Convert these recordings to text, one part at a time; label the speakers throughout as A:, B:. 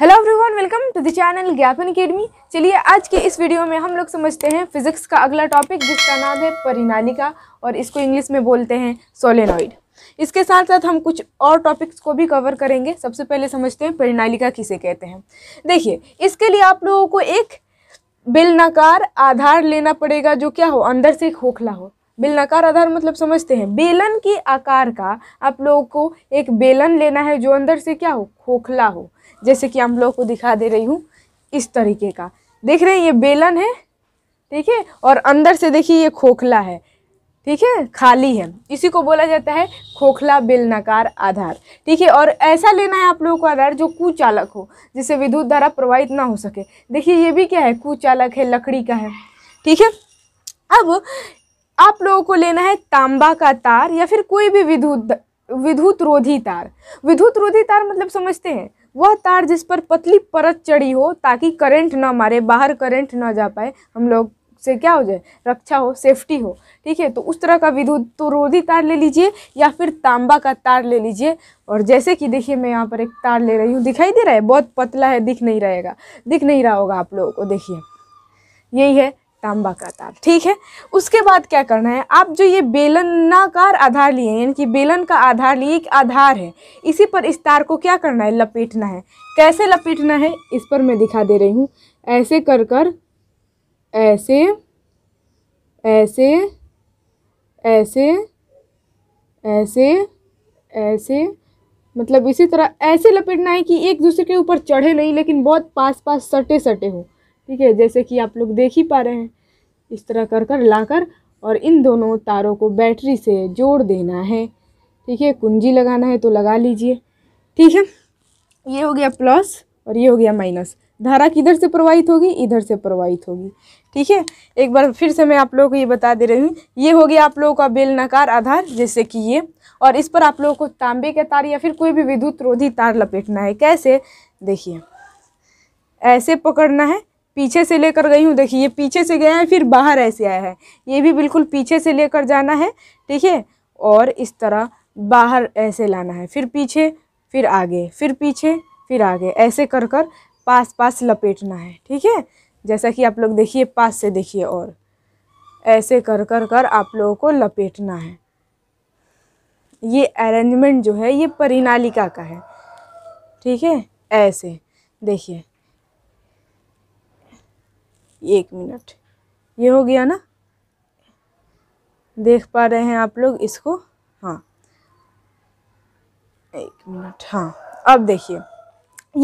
A: hello everyone welcome to the channel Gyapan academy चलिए आज के इस वीडियो में हम लोग समझते हैं फिजिक्स का अगला टॉपिक जिसका नाम है परिनालिका और इसको इंग्लिश में बोलते हैं सोलेनॉइड इसके साथ साथ हम कुछ और टॉपिक्स को भी कवर करेंगे सबसे पहले समझते हैं परिनालिका किसे कहते हैं देखिए इसके लिए आप लोगों को एक बेलनाकार आधार लेना पड़ेगा जो क्या हो अंदर से खोखला हो बेलनाकार आधार मतलब समझते हैं बेलन के आकार का आप लोगों को एक बेलन लेना है जो अंदर से क्या हो खोखला हो जैसे कि हम लोगों को दिखा दे रही हूँ इस तरीके का देख रहे हैं ये बेलन है ठीक है और अंदर से देखिए ये खोखला है ठीक है खाली है इसी को बोला जाता है खोखला बेलनाकार आधार ठीक है और ऐसा लेना है आप लोगों को आधार जो कुचालक हो जिससे विद्युत धारा प्रवाहित ना हो सके देखिए ये भी क्या है कुचालक है लकड़ी का है ठीक है अब आप लोगों को लेना है तांबा का तार या फिर कोई भी विद्युत विद्युत रोधी तार विद्युत रोधी तार मतलब समझते हैं वह तार जिस पर पतली परत चढ़ी हो ताकि करंट ना मारे बाहर करंट ना जा पाए हम लोग से क्या हो जाए रक्षा हो सेफ्टी हो ठीक है तो उस तरह का विद्युत तो रोधी तार ले लीजिए या फिर तांबा का तार ले लीजिए और जैसे कि देखिए मैं यहाँ पर एक तार ले रही हूँ दिखाई दे रहा है बहुत पतला है दिख नहीं रहेगा दिख नहीं रहा होगा आप लोगों को देखिए यही है तांबा का तार ठीक है उसके बाद क्या करना है आप जो ये बेलनाकार आधार लिए हैं यानी कि बेलन का आधार लिए एक आधार है इसी पर इस तार को क्या करना है लपेटना है कैसे लपेटना है इस पर मैं दिखा दे रही हूँ ऐसे कर कर ऐसे ऐसे ऐसे ऐसे ऐसे मतलब इसी तरह ऐसे लपेटना है कि एक दूसरे के ऊपर चढ़े नहीं लेकिन बहुत पास पास सटे सटे हो ठीक है जैसे कि आप लोग देख ही पा रहे हैं इस तरह कर कर लाकर और इन दोनों तारों को बैटरी से जोड़ देना है ठीक है कुंजी लगाना है तो लगा लीजिए ठीक है ये हो गया प्लस और ये हो गया माइनस धारा किधर से प्रवाहित होगी इधर से प्रवाहित होगी ठीक है एक बार फिर से मैं आप लोगों को ये बता दे रही हूँ ये हो गया आप लोगों का बेलनाकार आधार जैसे कि ये और इस पर आप लोगों को तांबे के तार या फिर कोई भी विद्युत रोधी तार लपेटना है कैसे देखिए ऐसे पकड़ना है पीछे से लेकर गई हूँ देखिए ये पीछे से गया है फिर बाहर ऐसे आया है ये भी बिल्कुल पीछे से लेकर जाना है ठीक है और इस तरह बाहर ऐसे लाना है फिर पीछे फिर आगे फिर पीछे फिर आगे ऐसे कर कर पास पास लपेटना है ठीक है जैसा कि आप लोग देखिए पास से देखिए और ऐसे कर कर कर आप लोगों को लपेटना है ये अरेंजमेंट जो है ये परिनालिका का है ठीक है ऐसे देखिए एक मिनट ये हो गया ना देख पा रहे हैं आप लोग इसको हाँ एक मिनट हाँ अब देखिए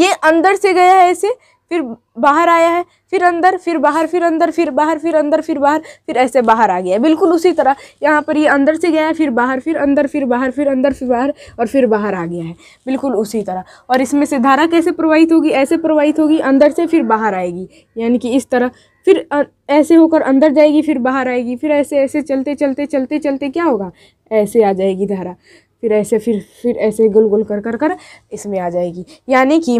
A: ये अंदर से गया है ऐसे फिर बाहर आया है फिर अंदर फिर बाहर फिर अंदर फिर बाहर फिर अंदर फिर बाहर फिर ऐसे बाहर आ गया बिल्कुल उसी तरह यहाँ पर ये अंदर से गया है फिर बाहर फिर अंदर फिर बाहर फिर अंदर फिर बाहर और फिर बाहर आ गया है बिल्कुल उसी तरह और इसमें से धारा कैसे प्रवाहित होगी ऐसे प्रवाहित होगी अंदर से फिर बाहर आएगी यानी कि इस तरह फिर ऐसे होकर अंदर जाएगी फिर बाहर आएगी फिर ऐसे ऐसे चलते चलते चलते चलते क्या होगा ऐसे आ जाएगी धारा फिर ऐसे फिर फिर ऐसे गुल गुल कर कर कर इसमें आ जाएगी यानी कि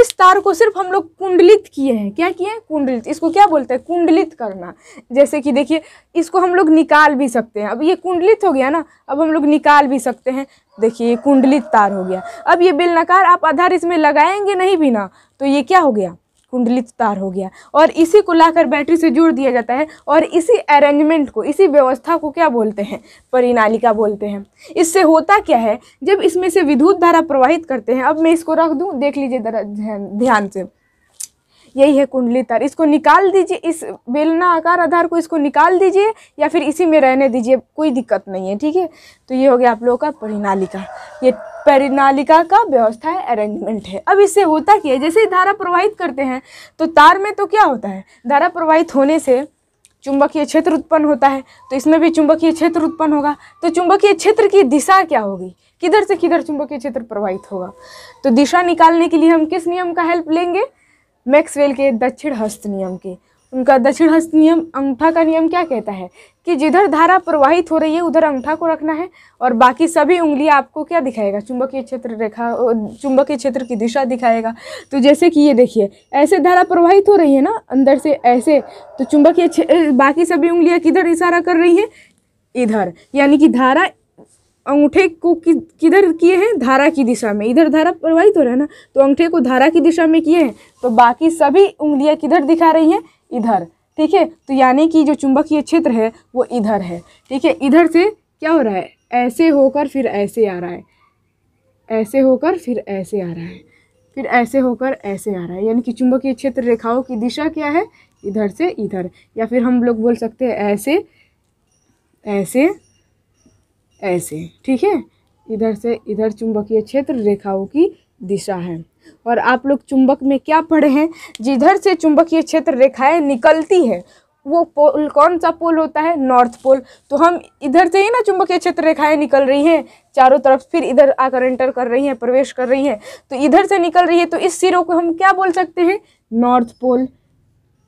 A: इस तार को सिर्फ हम लोग कुंडलित किए हैं क्या किए हैं कुंडलित इसको क्या बोलते हैं कुंडलित करना जैसे कि देखिए इसको हम लोग निकाल भी सकते हैं अब ये कुंडलित हो गया ना अब हम लोग निकाल भी सकते हैं देखिए ये कुंडलित तार हो गया अब ये बेलनाकार आप आधार इसमें लगाएंगे नहीं भी ना तो ये क्या हो गया कुंडली तार हो गया और इसी को लाकर बैटरी से जोड़ दिया जाता है और इसी अरेंजमेंट को इसी व्यवस्था को क्या बोलते हैं परिनालिका बोलते हैं इससे होता क्या है जब इसमें से विद्युत धारा प्रवाहित करते हैं अब मैं इसको रख दूँ देख लीजिए ध्यान से यही है कुंडली तार इसको निकाल दीजिए इस बेलना आकार आधार को इसको निकाल दीजिए या फिर इसी में रहने दीजिए कोई दिक्कत नहीं है ठीक है तो ये हो गया आप लोगों का परिनालिका ये परिनालिका का व्यवस्था है अरेंजमेंट है अब इससे होता क्या है जैसे धारा प्रवाहित करते हैं तो तार में तो क्या होता है धारा प्रवाहित होने से चुंबकीय क्षेत्र उत्पन्न होता है तो इसमें भी चुंबकीय क्षेत्र उत्पन्न होगा तो चुंबकीय क्षेत्र की दिशा क्या होगी किधर से किधर चुंबकीय क्षेत्र प्रवाहित होगा तो दिशा निकालने के लिए हम किस नियम का हेल्प लेंगे मैक्सवेल के दक्षिण हस्त नियम के उनका दक्षिण हस्त नियम अंगूठा का नियम क्या कहता है कि जिधर धारा प्रवाहित हो रही है उधर अंगूठा को रखना है और बाकी सभी उंगलियां आपको क्या दिखाएगा चुंबकीय क्षेत्र रेखा चुंबकीय क्षेत्र की दिशा दिखाएगा तो जैसे कि ये देखिए ऐसे धारा प्रवाहित हो रही है ना अंदर से ऐसे तो चुंबकीय बाकी सभी उंगलियाँ किधर इशारा कर रही है इधर यानी कि धारा अंगूठे को कि, किधर किए हैं धारा की दिशा में इधर धारा प्रवाहित हो रहा है ना तो अंगूठे को धारा की दिशा में किए हैं तो बाकी सभी उंगलियां किधर दिखा रही हैं इधर ठीक है तो यानी कि जो चुंबकीय क्षेत्र है वो इधर है ठीक है इधर से क्या हो रहा है ऐसे होकर फिर ऐसे आ रहा है ऐसे होकर फिर ऐसे आ रहा है फिर ऐसे होकर ऐसे आ रहा है यानी कि चुंबकीय क्षेत्र रेखाओं की दिशा क्या है इधर से इधर या फिर हम लोग बोल सकते हैं ऐसे ऐसे ऐसे ठीक है इधर से इधर चुंबकीय क्षेत्र रेखाओं की दिशा है और आप लोग चुंबक में क्या पढ़े हैं जिधर से चुंबकीय क्षेत्र रेखाएं निकलती है वो पोल कौन सा पोल होता है नॉर्थ पोल तो हम इधर से ही ना चुंबकीय क्षेत्र रेखाएं निकल रही हैं चारों तरफ फिर इधर आकर एंटर कर रही हैं प्रवेश कर रही हैं तो इधर से निकल रही है तो इस सिरों को हम क्या बोल सकते हैं नॉर्थ पोल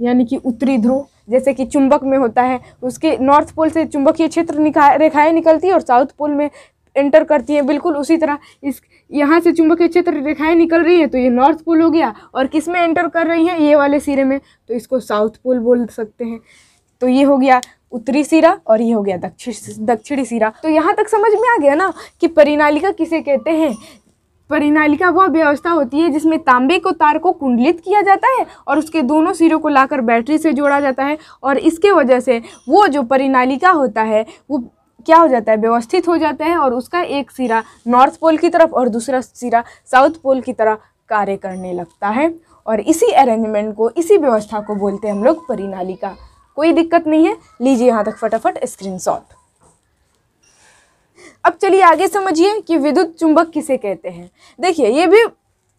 A: यानी कि उत्तरी ध्रुव जैसे कि चुंबक में होता है उसके नॉर्थ पोल से चुंबकीय क्षेत्र निका रेखाएँ निकलती है और साउथ पोल में एंटर करती है बिल्कुल उसी तरह इस यहाँ से चुंबकीय क्षेत्र रेखाएं निकल रही हैं तो ये नॉर्थ पोल हो गया और किस में एंटर कर रही हैं ये वाले सिरे में तो इसको साउथ पोल बोल सकते हैं तो ये हो गया उत्तरी सिरा और ये हो गया दक्षिण दक्षिणी सिरा तो यहाँ तक समझ में आ गया ना कि परिनालिका किसे कहते हैं परिनालिका वह व्यवस्था होती है जिसमें तांबे को तार को कुंडलित किया जाता है और उसके दोनों सिरों को लाकर बैटरी से जोड़ा जाता है और इसके वजह से वो जो परिनालिका होता है वो क्या हो जाता है व्यवस्थित हो जाता है और उसका एक सिरा नॉर्थ पोल की तरफ और दूसरा सिरा साउथ पोल की तरफ कार्य करने लगता है और इसी अरेंजमेंट को इसी व्यवस्था को बोलते हैं हम लोग परिनालिका कोई दिक्कत नहीं है लीजिए यहाँ तक फटाफट शॉट अब चलिए आगे समझिए कि विद्युत चुंबक किसे कहते हैं देखिए ये भी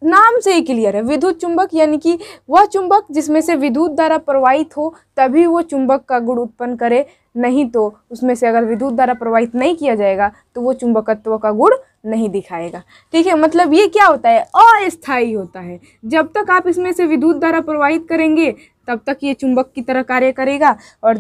A: नाम से ही क्लियर है विद्युत चुंबक यानी कि वह चुंबक जिसमें से विद्युत द्वारा प्रवाहित हो तभी वो चुंबक का गुण उत्पन्न करे नहीं तो उसमें से अगर विद्युत द्वारा प्रवाहित नहीं किया जाएगा तो वो चुंबकत्व का गुण नहीं दिखाएगा ठीक है मतलब ये क्या होता है अस्थायी होता है जब तक आप इसमें से विद्युत द्वारा प्रवाहित करेंगे तब तक ये चुंबक की तरह कार्य करेगा और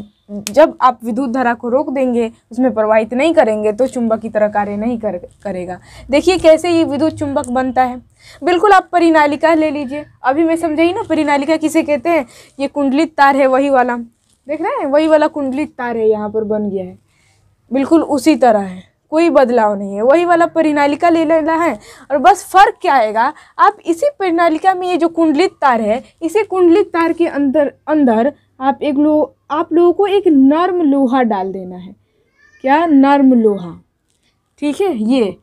A: जब आप विद्युत धारा को रोक देंगे उसमें प्रवाहित नहीं करेंगे तो चुंबक की तरह कार्य नहीं कर, करेगा देखिए कैसे ये विद्युत चुंबक बनता है बिल्कुल आप परिनालिका ले लीजिए अभी मैं समझाई ना परिनालिका किसे कहते हैं ये कुंडलित तार है वही वाला देख रहे हैं वही वाला कुंडलित तार है यहाँ पर बन गया है बिल्कुल उसी तरह है कोई बदलाव नहीं है वही वाला परिणालिका ले लेना है और बस फर्क क्या आएगा आप इसी परिणालिका में ये जो कुंडलित तार है इसी कुंडलित तार के अंदर अंदर आप एक लो आप लोगों को एक नर्म लोहा डाल देना है क्या नर्म लोहा ठीक है ये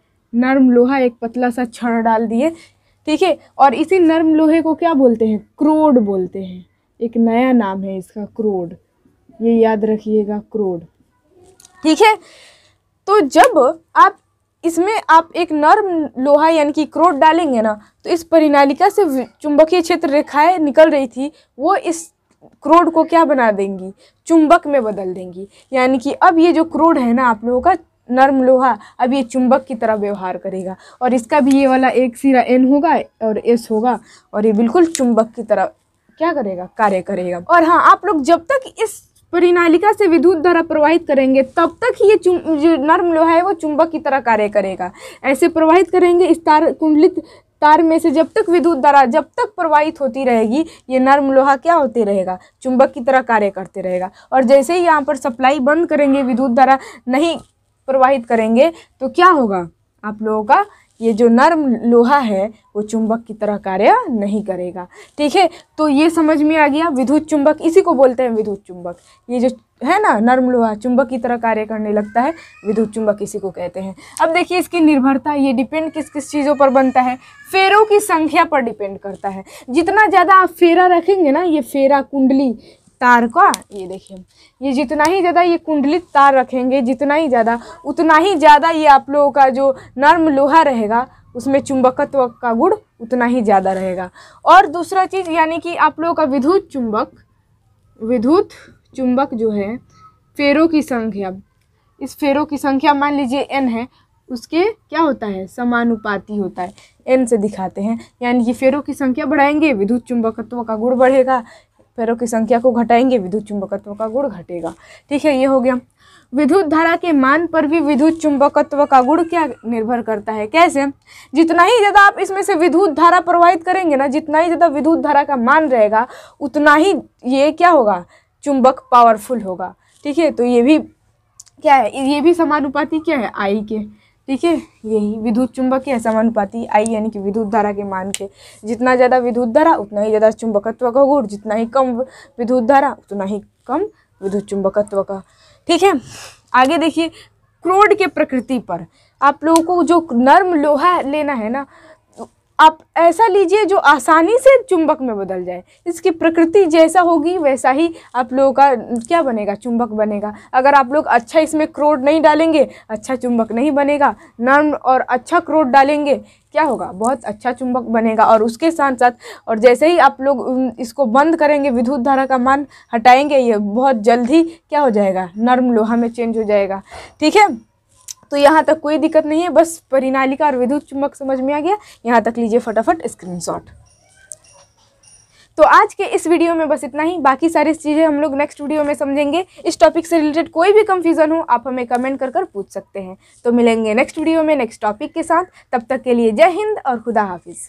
A: नर्म लोहा एक पतला सा छड़ डाल दिए ठीक है और इसी नर्म लोहे को क्या बोलते हैं क्रोड बोलते हैं एक नया नाम है इसका क्रोड ये याद रखिएगा क्रोड ठीक है तो जब आप इसमें आप एक नर्म लोहा यानी कि क्रोट डालेंगे ना तो इस परिनालिका से चुंबकीय क्षेत्र रेखाएं निकल रही थी वो इस क्रोड को क्या बना देंगी चुंबक में बदल देंगी यानी कि अब ये जो क्रोड है ना आप लोगों का नर्म लोहा अब ये चुंबक की तरह व्यवहार करेगा और इसका भी ये वाला एक सिरा एन होगा और एस होगा और ये बिल्कुल चुंबक की तरह क्या करेगा कार्य करेगा और हाँ आप लोग जब तक इस परिनालिका से विद्युत धारा प्रवाहित करेंगे तब तक ये जो नर्म लोहा है वो चुंबक की तरह कार्य करेगा ऐसे प्रवाहित करेंगे इस तार कुंडलित तार में से जब तक विद्युत धारा जब तक प्रवाहित होती रहेगी ये नर्म लोहा क्या होते रहेगा चुंबक की तरह कार्य करते रहेगा और जैसे ही यहाँ पर सप्लाई बंद करेंगे विद्युत धारा नहीं प्रवाहित करेंगे तो क्या होगा आप लोगों का ये जो नर्म लोहा है वो चुंबक की तरह कार्य नहीं करेगा ठीक है तो ये समझ में आ गया विद्युत चुंबक इसी को बोलते हैं विद्युत चुंबक ये जो है ना नर्म लोहा चुंबक की तरह कार्य करने लगता है विद्युत चुंबक इसी को कहते हैं अब देखिए इसकी निर्भरता ये डिपेंड किस किस चीज़ों पर बनता है फेरों की संख्या पर डिपेंड करता है जितना ज़्यादा आप फेरा रखेंगे ना ये फेरा कुंडली तार का ये देखिए ये जितना ही ज़्यादा ये कुंडलित तार रखेंगे जितना ही ज़्यादा उतना ही ज़्यादा ये आप लोगों का जो नर्म लोहा रहेगा उसमें चुंबकत्व का गुण उतना ही ज़्यादा रहेगा और दूसरा चीज़ यानी कि आप लोगों का विद्युत चुंबक विद्युत चुंबक जो है फेरों की संख्या इस फेरों की संख्या मान लीजिए एन है उसके क्या होता है समानुपाती होता है एन से दिखाते हैं यानी कि फेरों की संख्या बढ़ाएंगे विद्युत चुंबकत्व का गुण बढ़ेगा पैरों की संख्या को घटाएंगे विद्युत चुंबकत्व का गुण घटेगा ठीक है ये हो गया विद्युत धारा के मान पर भी विद्युत चुंबकत्व का गुण क्या निर्भर करता है कैसे जितना ही ज़्यादा आप इसमें से विद्युत धारा प्रवाहित करेंगे ना जितना ही ज़्यादा विद्युत धारा का मान रहेगा उतना ही ये क्या होगा चुंबक पावरफुल होगा ठीक है तो ये भी क्या है ये भी समानुपाती क्या है आई के ठीक है यही विद्युत के समानुपाती आई यानी कि विद्युत धारा के मान के जितना ज़्यादा विद्युत धारा उतना ही ज़्यादा चुंबकत्व का गुण जितना ही कम विद्युत धारा उतना ही कम विद्युत चुंबकत्व का ठीक है आगे देखिए क्रोड के प्रकृति पर आप लोगों को जो नर्म लोहा लेना है ना आप ऐसा लीजिए जो आसानी से चुंबक में बदल जाए इसकी प्रकृति जैसा होगी वैसा ही आप लोगों का क्या बनेगा चुंबक बनेगा अगर आप लोग अच्छा इसमें क्रोड नहीं डालेंगे अच्छा चुंबक नहीं बनेगा नर्म और अच्छा क्रोड डालेंगे क्या होगा बहुत अच्छा चुंबक बनेगा और उसके साथ साथ और जैसे ही आप लोग इसको बंद करेंगे विद्युत धारा का मान हटाएंगे ये बहुत जल्द ही क्या हो जाएगा नर्म लोहा में चेंज हो जाएगा ठीक है तो यहाँ तक कोई दिक्कत नहीं है बस परिनालिका और विद्युत चुंबक समझ में आ गया यहाँ तक लीजिए फटाफट स्क्रीनशॉट तो आज के इस वीडियो में बस इतना ही बाकी सारी चीज़ें हम लोग नेक्स्ट वीडियो में समझेंगे इस टॉपिक से रिलेटेड कोई भी कंफ्यूजन हो आप हमें कमेंट कर कर पूछ सकते हैं तो मिलेंगे नेक्स्ट वीडियो में नेक्स्ट टॉपिक के साथ तब तक के लिए जय हिंद और खुदा हाफिज़